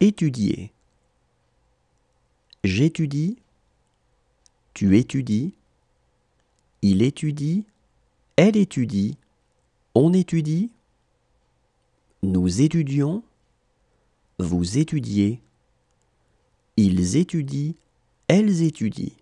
Étudier. J'étudie. Tu étudies. Il étudie. Elle étudie. On étudie. Nous étudions. Vous étudiez. Ils étudient. Elles étudient.